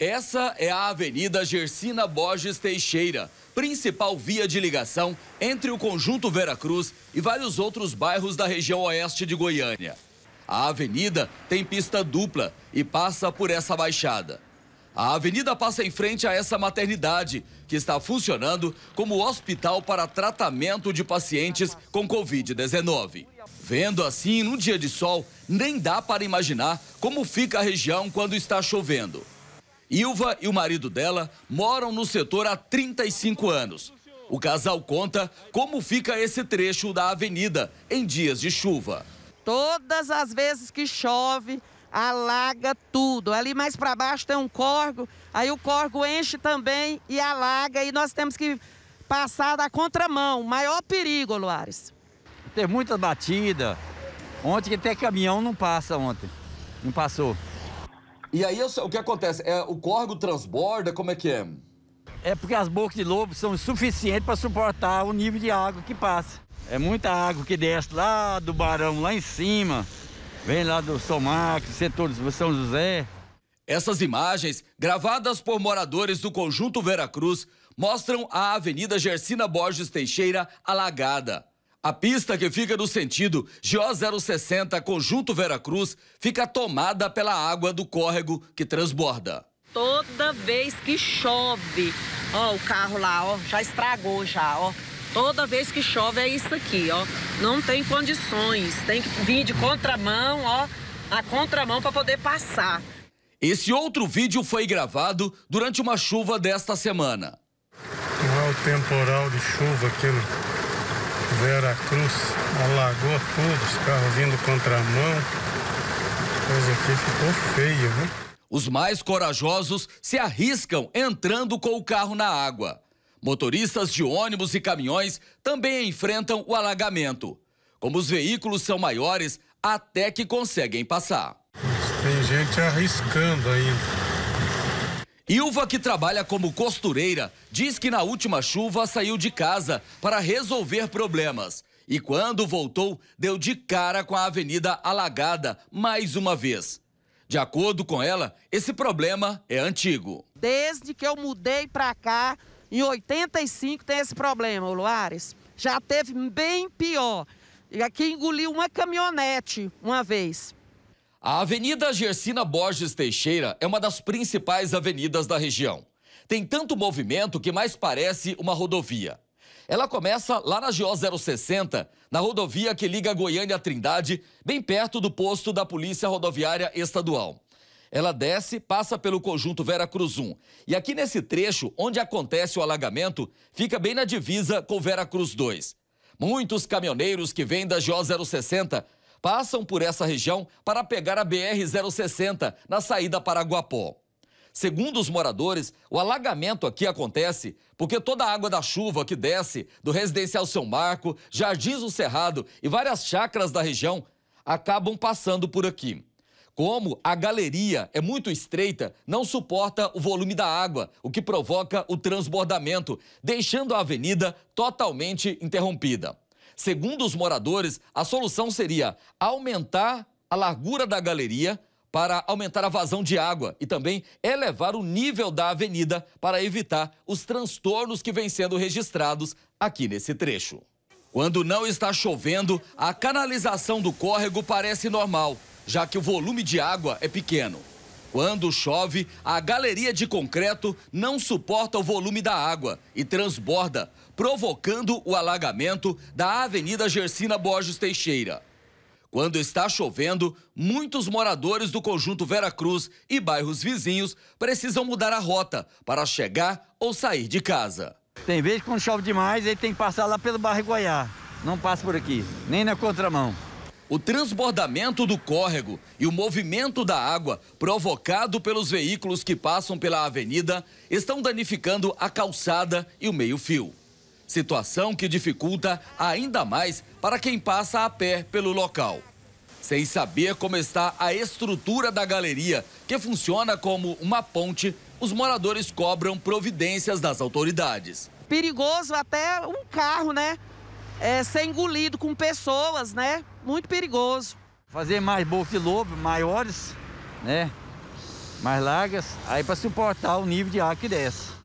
Essa é a Avenida Gersina Borges Teixeira, principal via de ligação entre o Conjunto Veracruz e vários outros bairros da região oeste de Goiânia. A avenida tem pista dupla e passa por essa baixada. A avenida passa em frente a essa maternidade, que está funcionando como hospital para tratamento de pacientes com Covid-19. Vendo assim, num dia de sol, nem dá para imaginar como fica a região quando está chovendo. Ilva e o marido dela moram no setor há 35 anos. O casal conta como fica esse trecho da avenida em dias de chuva. Todas as vezes que chove, alaga tudo. Ali mais para baixo tem um corgo, aí o corgo enche também e alaga. E nós temos que passar da contramão. Maior perigo, Luares. Tem muita batida. Ontem que até caminhão não passa ontem. Não passou. E aí o que acontece? É, o corgo transborda? Como é que é? É porque as bocas de lobo são suficientes para suportar o nível de água que passa. É muita água que desce lá do Barão, lá em cima, vem lá do Marcos, setor de São José. Essas imagens, gravadas por moradores do conjunto Veracruz, mostram a Avenida Gersina Borges Teixeira alagada. A pista que fica no sentido GO060 Conjunto Veracruz fica tomada pela água do córrego que transborda. Toda vez que chove, ó, o carro lá, ó, já estragou já, ó. Toda vez que chove é isso aqui, ó. Não tem condições, tem que vir de contramão, ó, a contramão para poder passar. Esse outro vídeo foi gravado durante uma chuva desta semana. Não é o temporal de chuva aqui no né? Veracruz, alagou tudo, os carros vindo mão. Coisa aqui ficou feia, né? Os mais corajosos se arriscam entrando com o carro na água. Motoristas de ônibus e caminhões também enfrentam o alagamento. Como os veículos são maiores, até que conseguem passar. Tem gente arriscando ainda. Ilva, que trabalha como costureira, diz que na última chuva saiu de casa para resolver problemas. E quando voltou, deu de cara com a avenida alagada mais uma vez. De acordo com ela, esse problema é antigo. Desde que eu mudei para cá, em 85, tem esse problema, Luares. Já teve bem pior. E aqui engoliu uma caminhonete uma vez. A Avenida Gersina Borges Teixeira é uma das principais avenidas da região. Tem tanto movimento que mais parece uma rodovia. Ela começa lá na GO 060, na rodovia que liga Goiânia a Trindade, bem perto do posto da Polícia Rodoviária Estadual. Ela desce, passa pelo conjunto Vera Cruz 1. E aqui nesse trecho, onde acontece o alagamento, fica bem na divisa com Vera Cruz 2. Muitos caminhoneiros que vêm da GO 060 passam por essa região para pegar a BR-060 na saída para Guapó. Segundo os moradores, o alagamento aqui acontece porque toda a água da chuva que desce do residencial São Marco, Jardins do Cerrado e várias chacras da região acabam passando por aqui. Como a galeria é muito estreita, não suporta o volume da água, o que provoca o transbordamento, deixando a avenida totalmente interrompida. Segundo os moradores, a solução seria aumentar a largura da galeria para aumentar a vazão de água e também elevar o nível da avenida para evitar os transtornos que vêm sendo registrados aqui nesse trecho. Quando não está chovendo, a canalização do córrego parece normal, já que o volume de água é pequeno. Quando chove, a galeria de concreto não suporta o volume da água e transborda, provocando o alagamento da Avenida Gersina Borges Teixeira. Quando está chovendo, muitos moradores do conjunto Vera Cruz e bairros vizinhos precisam mudar a rota para chegar ou sair de casa. Tem vezes que quando chove demais, ele tem que passar lá pelo Barre Não passa por aqui, nem na contramão. O transbordamento do córrego e o movimento da água provocado pelos veículos que passam pela avenida estão danificando a calçada e o meio-fio. Situação que dificulta ainda mais para quem passa a pé pelo local. Sem saber como está a estrutura da galeria, que funciona como uma ponte, os moradores cobram providências das autoridades. Perigoso até um carro, né? é, ser engolido com pessoas, né? Muito perigoso. Fazer mais boca de lobo, maiores, né? Mais largas, aí para suportar o nível de ar que desce.